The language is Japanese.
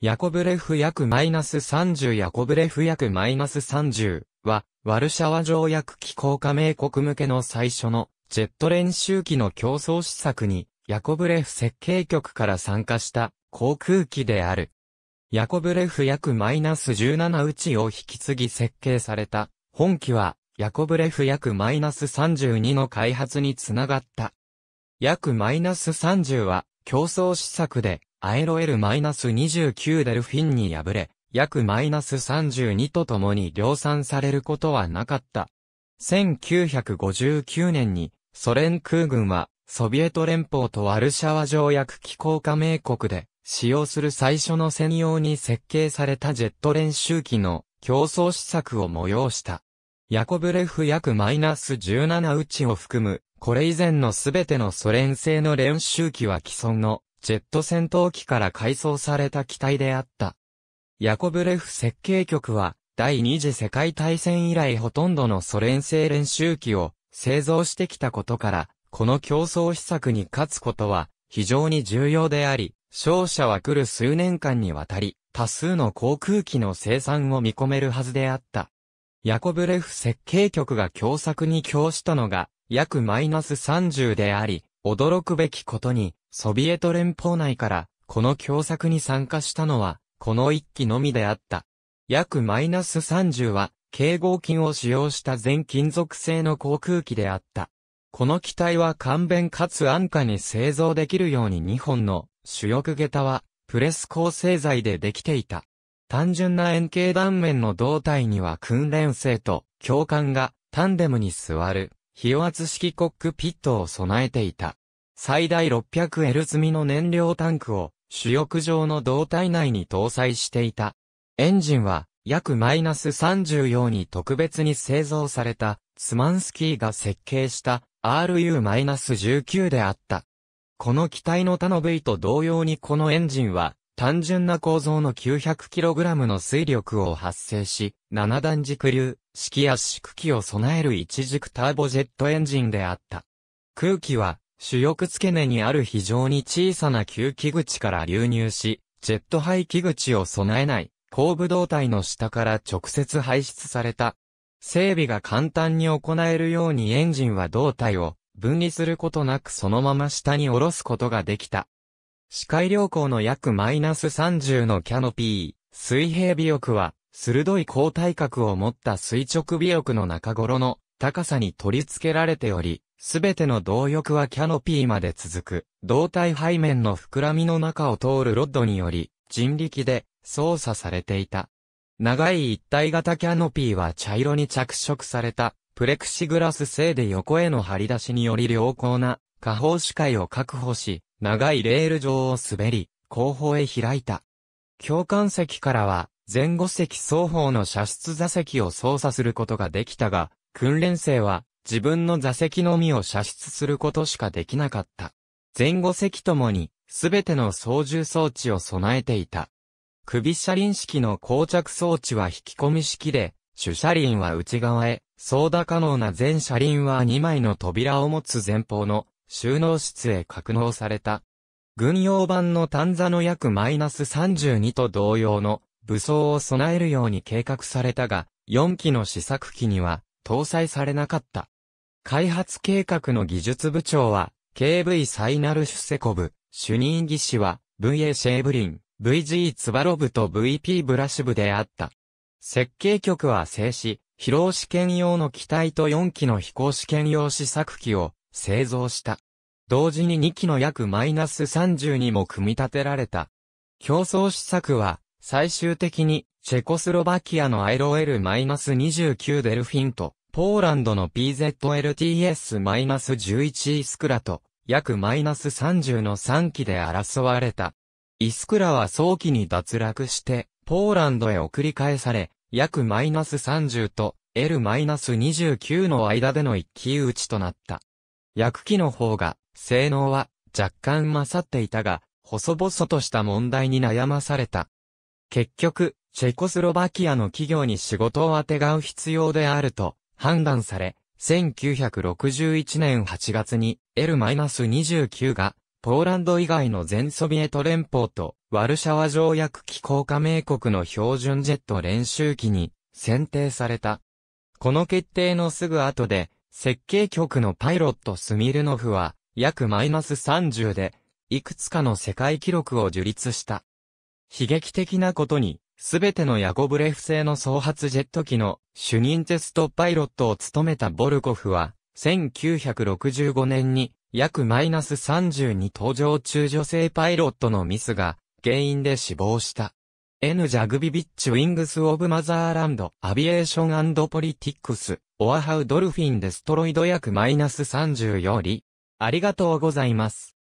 ヤコブレフ約マイナス30ヤコブレフ約マイナス30は、ワルシャワ条約機構加盟国向けの最初のジェット練習機の競争施策に、ヤコブレフ設計局から参加した航空機である。ヤコブレフ約マイナス17打ちを引き継ぎ設計された本機は、ヤコブレフ約マイナス32の開発につながった。約マイナス30は競争施策でアエロエル -29 デルフィンに敗れ、約 -32 と共に量産されることはなかった。1959年に、ソ連空軍は、ソビエト連邦とワルシャワ条約機構加盟国で、使用する最初の専用に設計されたジェット練習機の競争施策を催した。ヤコブレフ約マイナス17打ちを含む、これ以前のすべてのソ連製の練習機は既存のジェット戦闘機から改装された機体であった。ヤコブレフ設計局は、第二次世界大戦以来ほとんどのソ連製練習機を製造してきたことから、この競争施策に勝つことは非常に重要であり、勝者は来る数年間にわたり、多数の航空機の生産を見込めるはずであった。ヤコブレフ設計局が共作に供したのが、約マイナス30であり、驚くべきことに、ソビエト連邦内から、この共作に参加したのは、この一機のみであった。約マイナス30は、軽合金を使用した全金属製の航空機であった。この機体は簡便かつ安価に製造できるように2本の主翼下駄はプレス構成材でできていた。単純な円形断面の胴体には訓練生と教官がタンデムに座る、非圧式コックピットを備えていた。最大 600L 積みの燃料タンクを主翼上の胴体内に搭載していた。エンジンは約マイナス30用に特別に製造されたスマンスキーが設計した RU-19 であった。この機体の他の部位と同様にこのエンジンは単純な構造の 900kg の水力を発生し、7段軸流、式圧縮機を備える一軸ターボジェットエンジンであった。空気は主翼付け根にある非常に小さな吸気口から流入し、ジェット排気口を備えない、後部胴体の下から直接排出された。整備が簡単に行えるようにエンジンは胴体を分離することなくそのまま下に下ろすことができた。視界良好の約マイナス30のキャノピー、水平尾翼は、鋭い高体角を持った垂直尾翼の中頃の高さに取り付けられており、すべての動翼はキャノピーまで続く、胴体背面の膨らみの中を通るロッドにより、人力で操作されていた。長い一体型キャノピーは茶色に着色された、プレクシグラス製で横への張り出しにより良好な、下方視界を確保し、長いレール上を滑り、後方へ開いた。共感席からは、前後席双方の射出座席を操作することができたが、訓練生は、自分の座席のみを射出することしかできなかった。前後席ともに、すべての操縦装置を備えていた。首車輪式の膠着装置は引き込み式で、主車輪は内側へ、操舵可能な全車輪は2枚の扉を持つ前方の収納室へ格納された。軍用版の単座の約マイナス32と同様の武装を備えるように計画されたが、4機の試作機には搭載されなかった。開発計画の技術部長は、KV サイナルシュセコブ、主任技師は、VA シェーブリン、VG ツバロブと VP ブラシブであった。設計局は製止、疲労試験用の機体と4機の飛行試験用試作機を製造した。同時に2機の約マイナス30にも組み立てられた。競争試作は、最終的に、チェコスロバキアのアイロエルマイナス29デルフィンと、ポーランドの PZLTS-11 イスクラと約 -30 の3機で争われた。イスクラは早期に脱落して、ポーランドへ送り返され、約 -30 と L-29 の間での一騎打ちとなった。薬機の方が、性能は若干勝っていたが、細々とした問題に悩まされた。結局、チェコスロバキアの企業に仕事をあてがう必要であると、判断され、1961年8月に L-29 がポーランド以外の全ソビエト連邦とワルシャワ条約機構加盟国の標準ジェット練習機に選定された。この決定のすぐ後で設計局のパイロットスミルノフは約マイナス30でいくつかの世界記録を樹立した。悲劇的なことにすべてのヤゴブレフ製の創発ジェット機の主任テストパイロットを務めたボルコフは、1965年に約マイナス30に登場中女性パイロットのミスが原因で死亡した。N. ジャグビビッチ・ウィングス・オブ・マザーランド・アビエーション・ポリティックス・オアハウ・ドルフィン・デストロイド約マイナス30より、ありがとうございます。